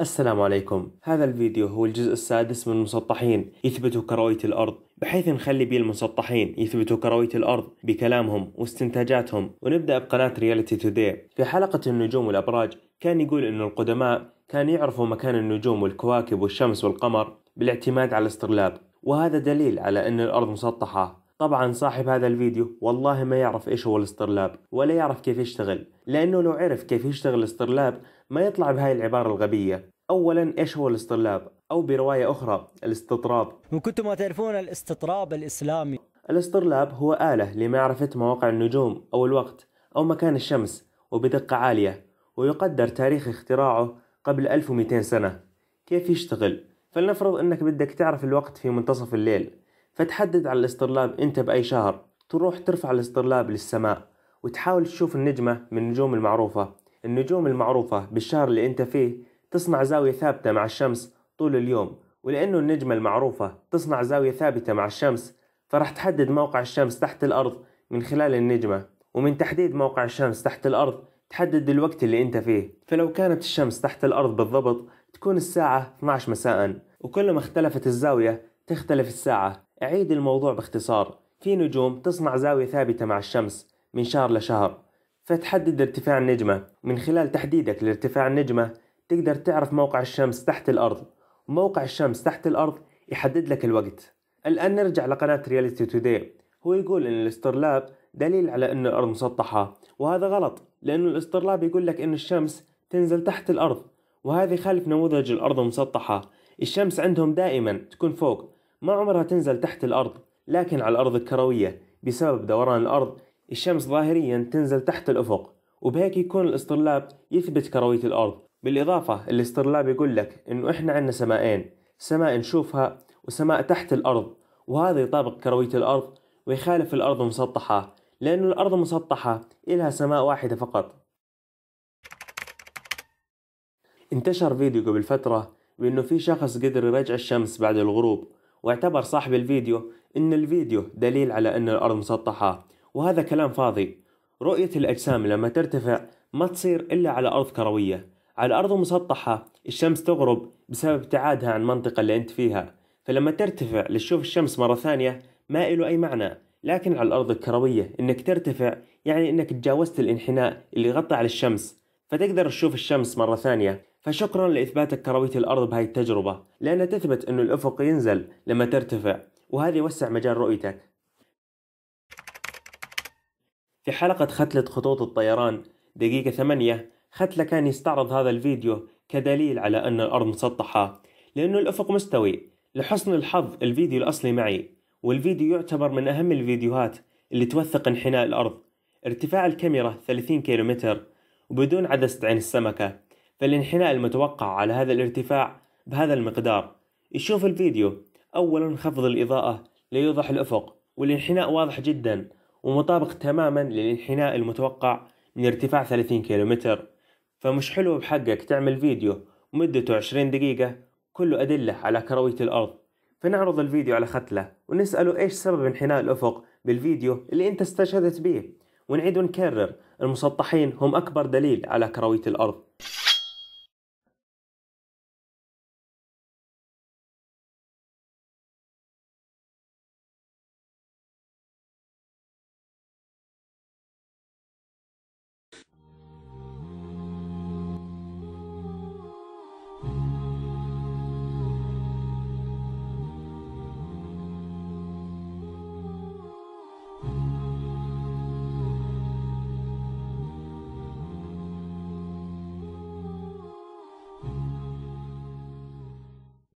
السلام عليكم هذا الفيديو هو الجزء السادس من المسطحين يثبتوا كروية الأرض بحيث نخلي بيه المسطحين يثبتوا كروية الأرض بكلامهم واستنتاجاتهم ونبدأ بقناة رياليتي توداي في حلقة النجوم والأبراج كان يقول أن القدماء كان يعرفوا مكان النجوم والكواكب والشمس والقمر بالاعتماد على الاسترلاب وهذا دليل على أن الأرض مسطحة طبعا صاحب هذا الفيديو والله ما يعرف ايش هو الاسترلاب ولا يعرف كيف يشتغل لانه لو عرف كيف يشتغل الاسترلاب ما يطلع بهاي العبارة الغبية اولا ايش هو الاسترلاب او برواية اخرى الاستطراب وكنتم ما تعرفون الاستطراب الاسلامي الاسترلاب هو آلة لمعرفة مواقع النجوم او الوقت او مكان الشمس وبدقة عالية ويقدر تاريخ اختراعه قبل 1200 سنة كيف يشتغل؟ فلنفرض انك بدك تعرف الوقت في منتصف الليل فتحدد على الاسترلاب أنت بأي شهر تروح ترفع الاسترلاب للسماء وتحاول تشوف النجمة من النجوم المعروفة النجوم المعروفة بالشهر اللي أنت فيه تصنع زاوية ثابتة مع الشمس طول اليوم ولأنه النجمة المعروفة تصنع زاوية ثابتة مع الشمس فراح تحدد موقع الشمس تحت الأرض من خلال النجمة ومن تحديد موقع الشمس تحت الأرض تحدد الوقت اللي أنت فيه فلو كانت الشمس تحت الأرض بالضبط تكون الساعة 12 مساء وكلما اختلفت الزاوية تختلف الساعة أعيد الموضوع باختصار في نجوم تصنع زاوية ثابتة مع الشمس من شهر لشهر فتحدد ارتفاع النجمة من خلال تحديدك لارتفاع النجمة تقدر تعرف موقع الشمس تحت الأرض وموقع الشمس تحت الأرض يحدد لك الوقت الآن نرجع لقناة رياليتي توداي هو يقول أن الاسترلاب دليل على أن الأرض مسطحة وهذا غلط لأن الاسترلاب يقول لك أن الشمس تنزل تحت الأرض وهذا يخالف نموذج الأرض المسطحة الشمس عندهم دائما تكون فوق ما عمرها تنزل تحت الأرض لكن على الأرض الكروية بسبب دوران الأرض الشمس ظاهريا تنزل تحت الأفق وبهيك يكون الاسترلاب يثبت كروية الأرض بالإضافة الاسترلاب يقول لك إنه إحنا عندنا سمائين سماء نشوفها وسماء تحت الأرض وهذا يطابق كروية الأرض ويخالف الأرض مسطحة لأن الأرض مسطحة إلها سماء واحدة فقط انتشر فيديو قبل فترة بأنه في شخص قدر يرجع الشمس بعد الغروب واعتبر صاحب الفيديو أن الفيديو دليل على أن الأرض مسطحة وهذا كلام فاضي رؤية الأجسام لما ترتفع ما تصير إلا على أرض كروية على أرض مسطحة الشمس تغرب بسبب ابتعادها عن المنطقة اللي أنت فيها فلما ترتفع لتشوف الشمس مرة ثانية ما إله أي معنى لكن على الأرض الكروية إنك ترتفع يعني إنك تجاوزت الانحناء اللي غطى على الشمس فتقدر تشوف الشمس مرة ثانية فشكرا لإثباتك كروية الأرض بهاي التجربة لأنها تثبت أن الأفق ينزل لما ترتفع وهذا يوسع مجال رؤيتك في حلقة ختلة خطوط الطيران دقيقة ثمانية ختلة كان يستعرض هذا الفيديو كدليل على أن الأرض مسطحة لأنه الأفق مستوي لحسن الحظ الفيديو الأصلي معي والفيديو يعتبر من أهم الفيديوهات اللي توثق انحناء الأرض ارتفاع الكاميرا 30 كيلومتر وبدون عدسة عين السمكة فالانحناء المتوقع على هذا الارتفاع بهذا المقدار يشوف الفيديو أولا خفض الإضاءة ليوضح الأفق والانحناء واضح جدا ومطابق تماما للانحناء المتوقع من ارتفاع 30 كيلومتر فمش حلو بحقك تعمل فيديو مدته 20 دقيقة كله أدلة على كروية الأرض فنعرض الفيديو على ختلة ونسأله إيش سبب انحناء الأفق بالفيديو اللي أنت استشهدت به ونعيد ونكرر المسطحين هم أكبر دليل على كروية الأرض